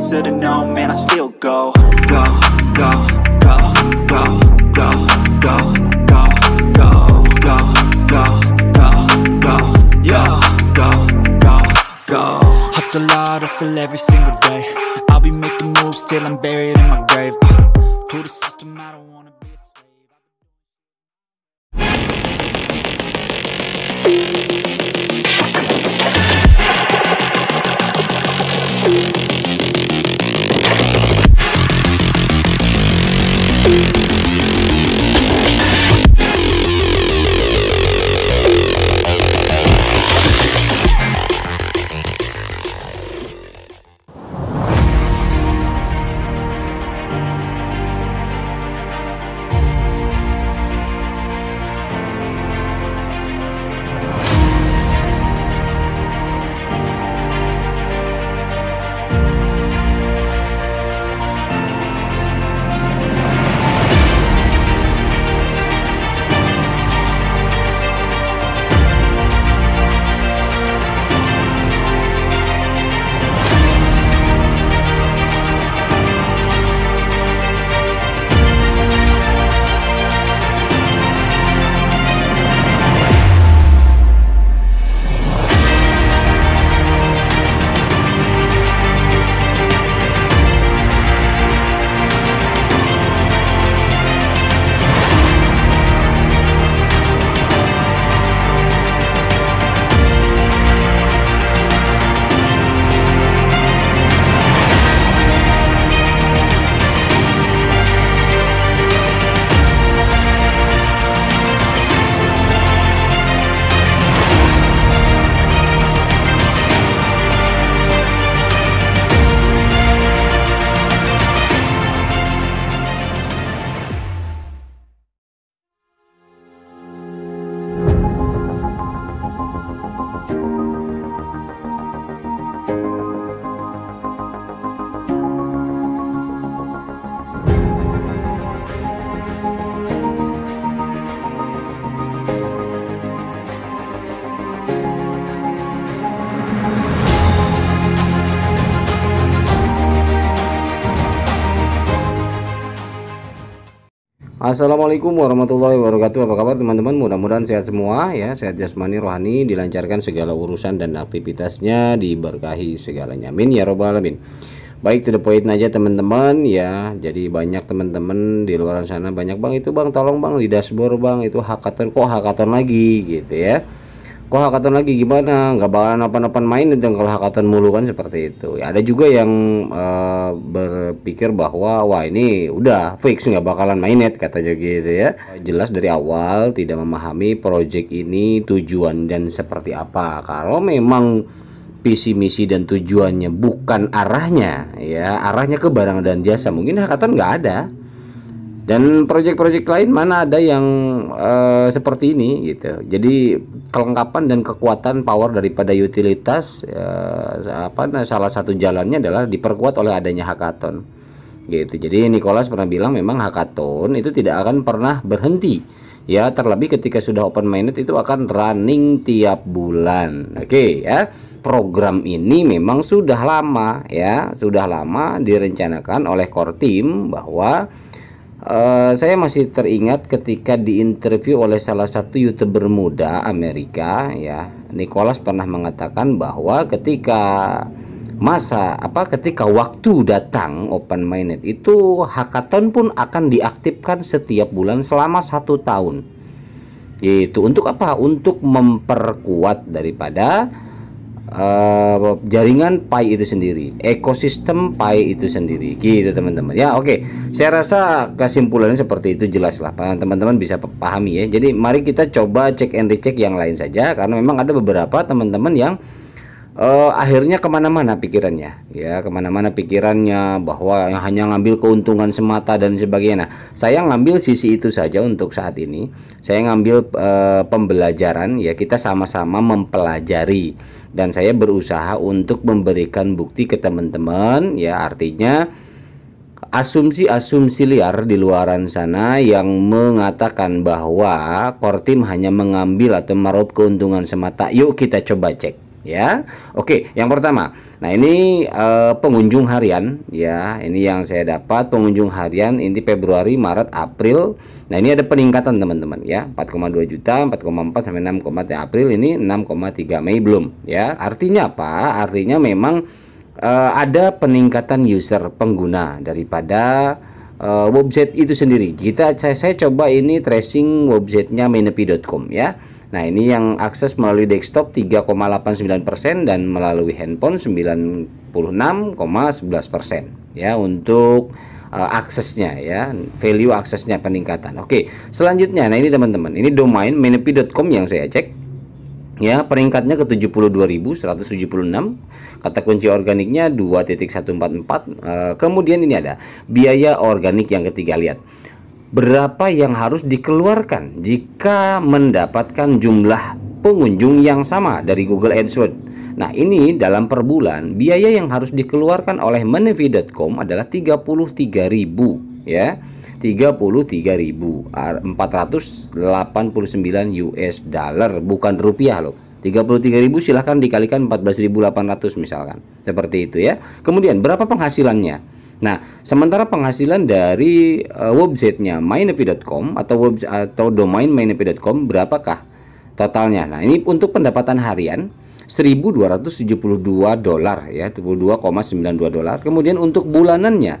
answer to no, man, I still go Go, go, go, go, go, go, go, go, go, go, go, go, go, go, Hustle hard, hustle every single day I'll be making moves till I'm buried in Assalamualaikum warahmatullahi wabarakatuh apa kabar teman-teman mudah-mudahan sehat semua ya sehat jasmani rohani dilancarkan segala urusan dan aktivitasnya diberkahi segalanya amin ya robbal alamin baik to the point aja teman-teman ya jadi banyak teman-teman di luar sana banyak bang itu bang tolong bang di dashboard bang itu hakatan kok hakatan lagi gitu ya kok hakatan lagi gimana nggak bakalan apa apa main itu kalau hakatan mulu kan seperti itu ya, ada juga yang uh, berpikir bahwa wah ini udah fix nggak bakalan main net katanya gitu ya jelas dari awal tidak memahami project ini tujuan dan seperti apa kalau memang visi misi dan tujuannya bukan arahnya ya arahnya ke barang dan jasa mungkin hakatan nggak ada dan proyek-proyek lain mana ada yang uh, seperti ini gitu. Jadi kelengkapan dan kekuatan power daripada utilitas uh, apa nah, salah satu jalannya adalah diperkuat oleh adanya hackathon. Gitu. Jadi Nicholas pernah bilang memang hackathon itu tidak akan pernah berhenti. Ya, terlebih ketika sudah open minded itu akan running tiap bulan. Oke, okay, ya program ini memang sudah lama ya, sudah lama direncanakan oleh core team bahwa Eh, saya masih teringat ketika diinterview oleh salah satu youtuber muda Amerika ya Nicholas pernah mengatakan bahwa ketika masa apa ketika waktu datang open minded itu hackathon pun akan diaktifkan setiap bulan selama satu tahun yaitu untuk apa untuk memperkuat daripada uh, jaringan Pi itu sendiri, ekosistem Pi itu sendiri. Gitu teman-teman. Ya, oke. Okay. Saya rasa kesimpulannya seperti itu jelas lah. Teman-teman bisa pahami ya. Jadi mari kita coba cek and recheck yang lain saja karena memang ada beberapa teman-teman yang uh, akhirnya kemana-mana pikirannya ya kemana-mana pikirannya bahwa hanya ngambil keuntungan semata dan sebagainya nah, saya ngambil sisi itu saja untuk saat ini saya ngambil uh, pembelajaran ya kita sama-sama mempelajari dan saya berusaha untuk memberikan bukti ke teman-teman ya artinya asumsi-asumsi liar di luaran sana yang mengatakan bahwa Kortim hanya mengambil atau meraup keuntungan semata yuk kita coba cek ya. Oke, yang pertama. Nah, ini eh, pengunjung harian ya. Ini yang saya dapat pengunjung harian ini Februari, Maret, April. Nah, ini ada peningkatan teman-teman ya. 4,2 juta, 4,4 sampai 6,3 April ini 6,3 Mei belum ya. Artinya apa? Artinya memang eh, ada peningkatan user pengguna daripada uh, website itu sendiri. Kita saya, saya coba ini tracing websitenya menepi.com ya. Nah, ini yang akses melalui desktop 3,89% dan melalui handphone 96,11% ya untuk uh, aksesnya ya, value aksesnya peningkatan. Oke, selanjutnya nah ini teman-teman, ini domain menepi.com yang saya cek ya peringkatnya ke 72.176 kata kunci organiknya 2.144 e, eh, kemudian ini ada biaya organik yang ketiga lihat berapa yang harus dikeluarkan jika mendapatkan jumlah pengunjung yang sama dari Google AdSense. Nah, ini dalam per bulan biaya yang harus dikeluarkan oleh menevi.com adalah 33.000 ya. 33.489 US dollar bukan rupiah loh. 33.000 silahkan dikalikan 14.800 misalkan. Seperti itu ya. Kemudian berapa penghasilannya? Nah, sementara penghasilan dari uh, websitenya mynepi.com atau web atau domain mynepi.com berapakah totalnya? Nah, ini untuk pendapatan harian 1272 dolar ya, dua dolar. Kemudian untuk bulanannya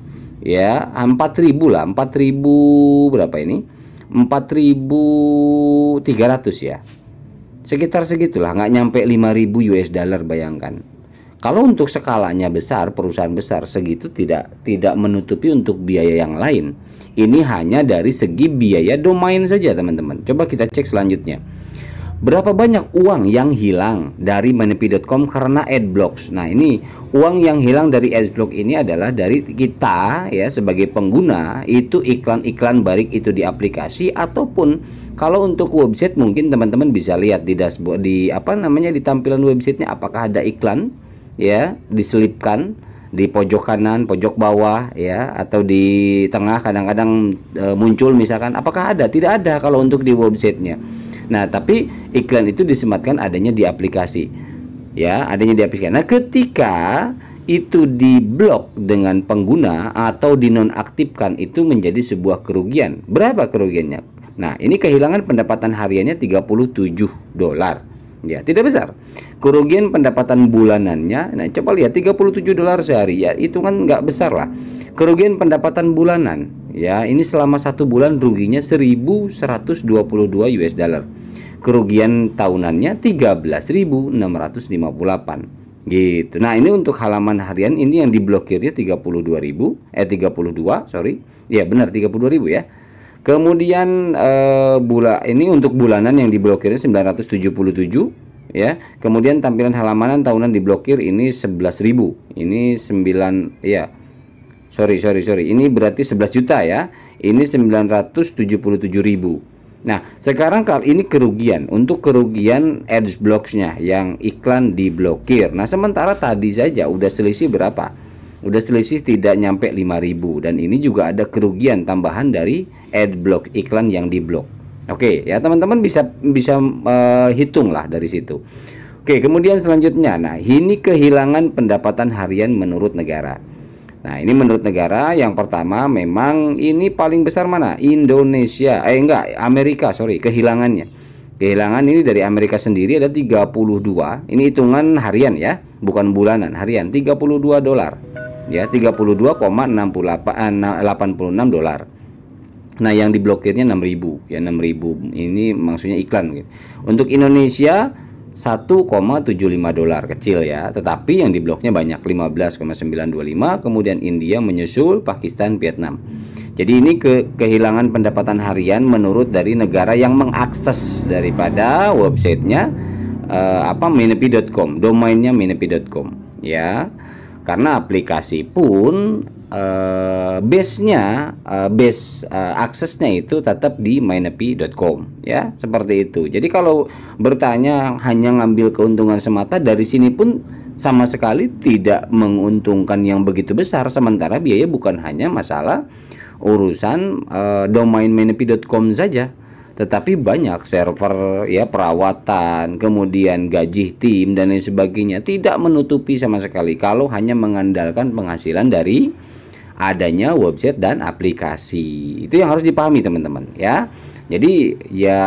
ya 4000 lah 4000 berapa ini 4300 ya sekitar segitulah nggak nyampe 5000 US dollar bayangkan kalau untuk skalanya besar perusahaan besar segitu tidak tidak menutupi untuk biaya yang lain ini hanya dari segi biaya domain saja teman-teman coba kita cek selanjutnya Berapa banyak uang yang hilang dari Manipi.com karena adblocks? Nah, ini uang yang hilang dari adblock ini adalah dari kita ya sebagai pengguna itu iklan-iklan baik itu di aplikasi ataupun kalau untuk website mungkin teman-teman bisa lihat di dashboard di apa namanya di tampilan websitenya apakah ada iklan ya diselipkan di pojok kanan, pojok bawah ya atau di tengah kadang-kadang e, muncul misalkan apakah ada? Tidak ada kalau untuk di websitenya Nah, tapi iklan itu disematkan adanya di aplikasi. Ya, adanya di aplikasi. Nah, ketika itu diblok dengan pengguna atau dinonaktifkan itu menjadi sebuah kerugian. Berapa kerugiannya? Nah, ini kehilangan pendapatan hariannya 37 dolar. Ya, tidak besar. Kerugian pendapatan bulanannya, nah coba lihat 37 dolar sehari ya, itu kan nggak besar lah. Kerugian pendapatan bulanan, ya, ini selama satu bulan ruginya 1.122 US dollar. Kerugian tahunannya 13.658 gitu. Nah, ini untuk halaman harian ini yang diblokirnya 32.000 eh 32, sorry. Ya, benar 32.000 ya. Kemudian eh, bula ini untuk bulanan yang diblokirnya 977 ya. Kemudian tampilan halamanan tahunan diblokir ini 11.000. Ini 9 ya sorry sorry sorry ini berarti 11 juta ya ini 977 ribu Nah sekarang kalau ini kerugian untuk kerugian ads blocksnya yang iklan diblokir Nah sementara tadi saja udah selisih berapa udah selisih tidak nyampe 5000 dan ini juga ada kerugian tambahan dari block iklan yang diblok. Oke, ya teman-teman bisa bisa uh, hitung lah dari situ. Oke, kemudian selanjutnya nah ini kehilangan pendapatan harian menurut negara. Nah, ini menurut negara yang pertama memang ini paling besar mana? Indonesia. Eh enggak, Amerika, sorry, kehilangannya. Kehilangan ini dari Amerika sendiri ada 32. Ini hitungan harian ya, bukan bulanan, harian 32 dolar. Ya, 32,86 eh, dolar. Nah, yang diblokirnya 6000, ya 6000. Ini maksudnya iklan gitu. Untuk Indonesia 1,75 dolar kecil ya tetapi yang di bloknya banyak 15,925 kemudian India menyusul Pakistan Vietnam jadi ini ke kehilangan pendapatan harian menurut dari negara yang mengakses daripada websitenya uh, apa minepi.com domainnya minepi.com ya karena aplikasi pun uh, base-nya uh, base uh, aksesnya itu tetap di mynepi.com ya seperti itu jadi kalau bertanya hanya ngambil keuntungan semata dari sini pun sama sekali tidak menguntungkan yang begitu besar sementara biaya bukan hanya masalah urusan uh, domain mynepi.com saja tetapi banyak server ya perawatan kemudian gaji tim dan lain sebagainya tidak menutupi sama sekali kalau hanya mengandalkan penghasilan dari adanya website dan aplikasi itu yang harus dipahami teman-teman ya jadi ya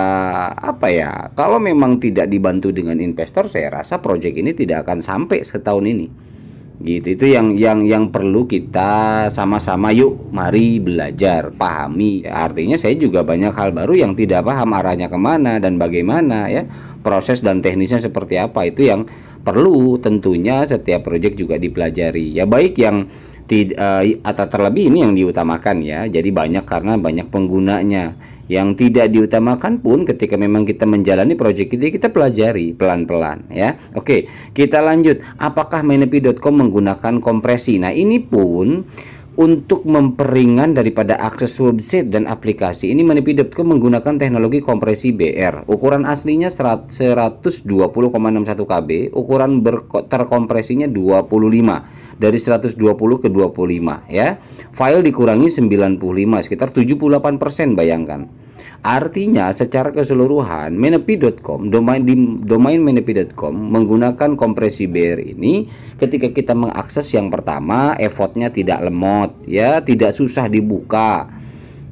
apa ya kalau memang tidak dibantu dengan investor saya rasa proyek ini tidak akan sampai setahun ini gitu itu yang yang yang perlu kita sama-sama yuk mari belajar pahami artinya saya juga banyak hal baru yang tidak paham arahnya kemana dan bagaimana ya proses dan teknisnya seperti apa itu yang perlu tentunya setiap proyek juga dipelajari ya baik yang tidak eh, atau terlebih ini yang diutamakan ya jadi banyak karena banyak penggunanya yang tidak diutamakan pun ketika memang kita menjalani proyek itu ya kita pelajari pelan-pelan ya. Oke, kita lanjut. Apakah menepi.com menggunakan kompresi? Nah, ini pun untuk memperingan daripada akses website dan aplikasi ini Manipi.com menggunakan teknologi kompresi BR ukuran aslinya 120,61 KB ukuran terkompresinya 25 dari 120 ke 25 ya file dikurangi 95 sekitar 78% persen, bayangkan Artinya secara keseluruhan menepi.com domain di domain menepi.com menggunakan kompresi BR ini ketika kita mengakses yang pertama effortnya tidak lemot ya tidak susah dibuka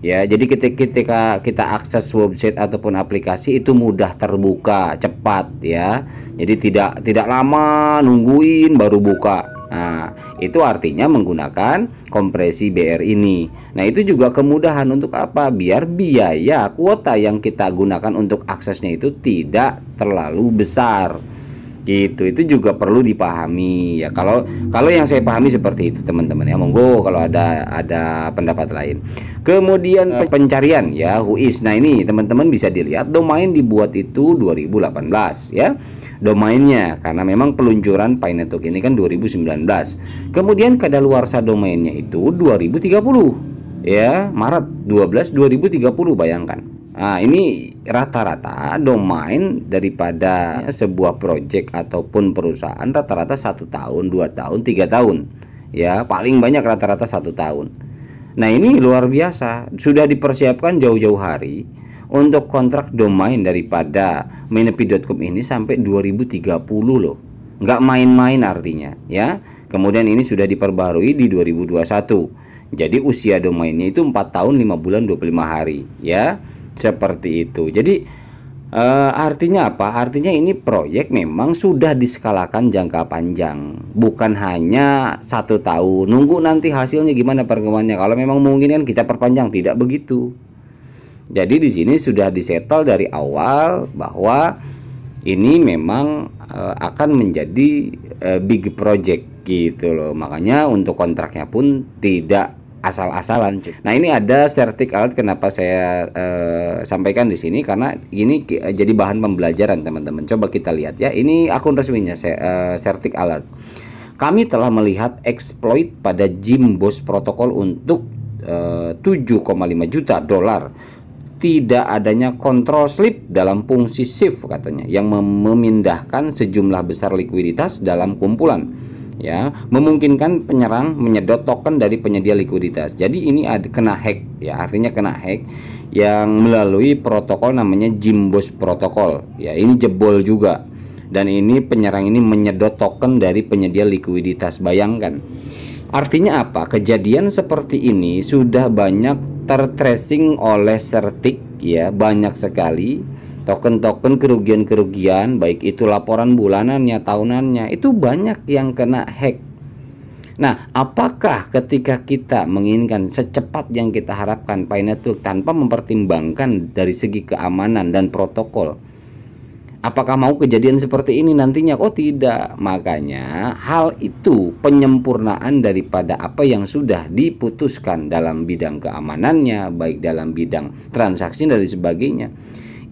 ya jadi ketika, ketika kita akses website ataupun aplikasi itu mudah terbuka cepat ya jadi tidak tidak lama nungguin baru buka Nah, itu artinya menggunakan kompresi BR ini. Nah, itu juga kemudahan untuk apa? Biar biaya kuota yang kita gunakan untuk aksesnya itu tidak terlalu besar gitu itu juga perlu dipahami ya kalau kalau yang saya pahami seperti itu teman-teman ya monggo kalau ada ada pendapat lain kemudian eh. pencarian ya who is nah ini teman-teman bisa dilihat domain dibuat itu 2018 ya domainnya karena memang peluncuran Pinetok ini kan 2019 kemudian kadaluarsa domainnya itu 2030 ya Maret 12 2030 bayangkan Nah, ini rata-rata domain daripada sebuah proyek ataupun perusahaan rata-rata satu tahun, dua tahun, tiga tahun, ya paling banyak rata-rata satu tahun. Nah ini luar biasa, sudah dipersiapkan jauh-jauh hari untuk kontrak domain daripada minepi.com ini sampai 2030 loh, nggak main-main artinya, ya. Kemudian ini sudah diperbarui di 2021. Jadi usia domainnya itu 4 tahun 5 bulan 25 hari, ya seperti itu. Jadi uh, artinya apa? Artinya ini proyek memang sudah diskalakan jangka panjang, bukan hanya satu tahun. Nunggu nanti hasilnya gimana perkembangannya. Kalau memang mungkin kan kita perpanjang, tidak begitu. Jadi di sini sudah disetel dari awal bahwa ini memang uh, akan menjadi uh, big project gitu loh. Makanya untuk kontraknya pun tidak asal-asalan. Nah ini ada sertik alat kenapa saya uh, sampaikan di sini karena ini eh, jadi bahan pembelajaran teman-teman. Coba kita lihat ya. Ini akun resminya saya, uh, alat. Kami telah melihat exploit pada Jimbos protokol untuk eh, uh, 7,5 juta dolar tidak adanya kontrol slip dalam fungsi shift katanya yang memindahkan sejumlah besar likuiditas dalam kumpulan ya memungkinkan penyerang menyedot token dari penyedia likuiditas. Jadi ini ada kena hack ya artinya kena hack yang melalui protokol namanya Jimbos protokol. Ya ini jebol juga dan ini penyerang ini menyedot token dari penyedia likuiditas. Bayangkan. Artinya apa? Kejadian seperti ini sudah banyak tertracing oleh Sertik ya, banyak sekali token-token kerugian-kerugian baik itu laporan bulanannya tahunannya itu banyak yang kena hack Nah, apakah ketika kita menginginkan secepat yang kita harapkan Pi Network tanpa mempertimbangkan dari segi keamanan dan protokol? Apakah mau kejadian seperti ini nantinya? Oh tidak, makanya hal itu penyempurnaan daripada apa yang sudah diputuskan dalam bidang keamanannya, baik dalam bidang transaksi dan sebagainya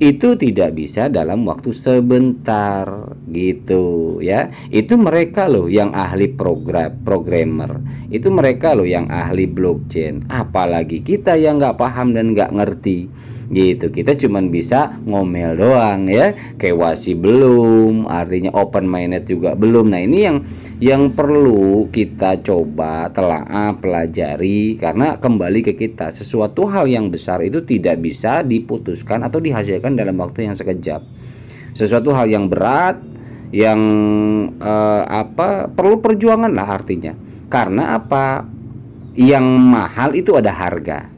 itu tidak bisa dalam waktu sebentar gitu ya itu mereka loh yang ahli program programmer itu mereka loh yang ahli blockchain apalagi kita yang nggak paham dan nggak ngerti gitu kita cuman bisa ngomel doang ya kewasi belum artinya open minded juga belum nah ini yang yang perlu kita coba telah pelajari karena kembali ke kita sesuatu hal yang besar itu tidak bisa diputuskan atau dihasilkan dalam waktu yang sekejap sesuatu hal yang berat yang eh, apa perlu perjuangan lah artinya karena apa yang mahal itu ada harga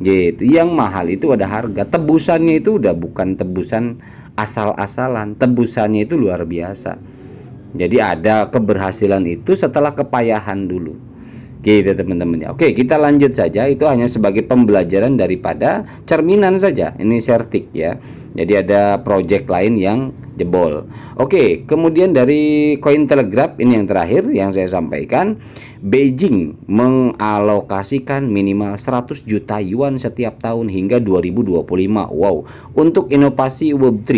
Gitu. Yang mahal itu ada harga. Tebusannya itu udah bukan tebusan asal-asalan. Tebusannya itu luar biasa. Jadi ada keberhasilan itu setelah kepayahan dulu. Gitu teman-teman ya. Oke, kita lanjut saja. Itu hanya sebagai pembelajaran daripada cerminan saja. Ini sertik ya. Jadi ada project lain yang jebol. Oke, kemudian dari koin telegraph ini yang terakhir yang saya sampaikan, Beijing mengalokasikan minimal 100 juta yuan setiap tahun hingga 2025. Wow. Untuk inovasi Web3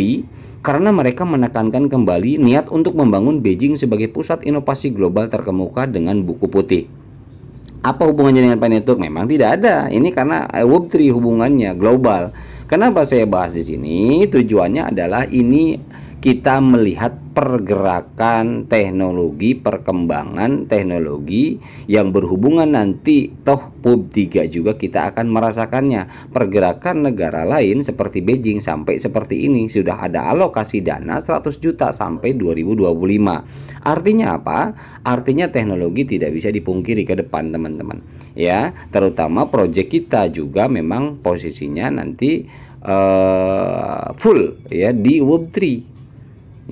karena mereka menekankan kembali niat untuk membangun Beijing sebagai pusat inovasi global terkemuka dengan buku putih. Apa hubungannya dengan network Memang tidak ada. Ini karena eh, Web3 hubungannya global. Kenapa saya bahas di sini? Tujuannya adalah ini kita melihat pergerakan teknologi, perkembangan teknologi yang berhubungan nanti toh PUB3 juga kita akan merasakannya. Pergerakan negara lain seperti Beijing sampai seperti ini sudah ada alokasi dana 100 juta sampai 2025. Artinya apa? Artinya teknologi tidak bisa dipungkiri ke depan teman-teman. Ya, terutama proyek kita juga memang posisinya nanti uh, full ya di Web3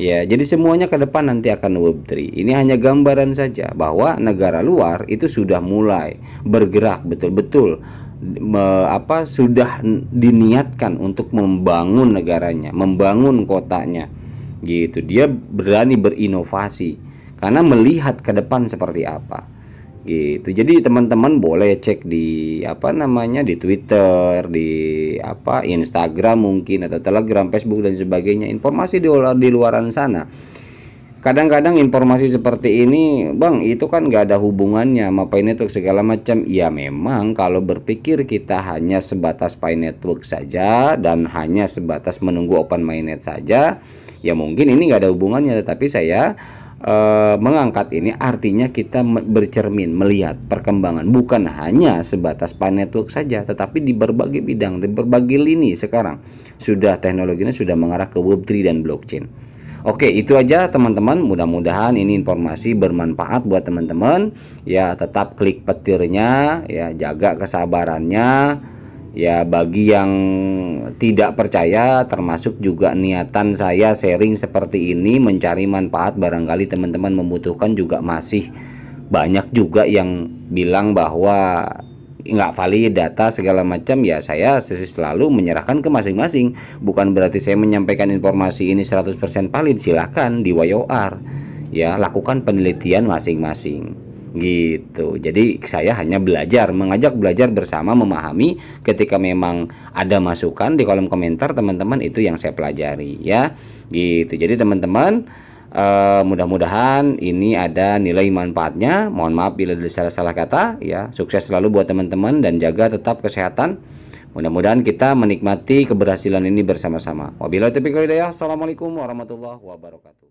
Ya, jadi semuanya ke depan nanti akan Web3. Ini hanya gambaran saja bahwa negara luar itu sudah mulai bergerak betul-betul me, apa sudah diniatkan untuk membangun negaranya, membangun kotanya. Gitu. Dia berani berinovasi karena melihat ke depan seperti apa gitu jadi teman-teman boleh cek di apa namanya di Twitter di apa Instagram mungkin atau Telegram Facebook dan sebagainya informasi di luar di luaran sana kadang-kadang informasi seperti ini bang itu kan nggak ada hubungannya sama pay network segala macam ya memang kalau berpikir kita hanya sebatas pay network saja dan hanya sebatas menunggu open mainnet saja ya mungkin ini nggak ada hubungannya tetapi saya e, mengangkat ini artinya kita bercermin melihat perkembangan bukan hanya sebatas pan network saja tetapi di berbagai bidang di berbagai lini sekarang sudah teknologinya sudah mengarah ke web3 dan blockchain Oke itu aja teman-teman mudah-mudahan ini informasi bermanfaat buat teman-teman ya tetap klik petirnya ya jaga kesabarannya ya bagi yang tidak percaya termasuk juga niatan saya sharing seperti ini mencari manfaat barangkali teman-teman membutuhkan juga masih banyak juga yang bilang bahwa nggak valid data segala macam ya saya selalu menyerahkan ke masing-masing bukan berarti saya menyampaikan informasi ini 100% valid silahkan di YOR ya lakukan penelitian masing-masing gitu. Jadi saya hanya belajar, mengajak belajar bersama memahami ketika memang ada masukan di kolom komentar teman-teman itu yang saya pelajari ya. Gitu. Jadi teman-teman Uh, mudah-mudahan ini ada nilai manfaatnya. Mohon maaf bila ada salah-salah kata ya. Sukses selalu buat teman-teman dan jaga tetap kesehatan. Mudah-mudahan kita menikmati keberhasilan ini bersama-sama. Wabillahi taufiq Assalamualaikum warahmatullahi wabarakatuh.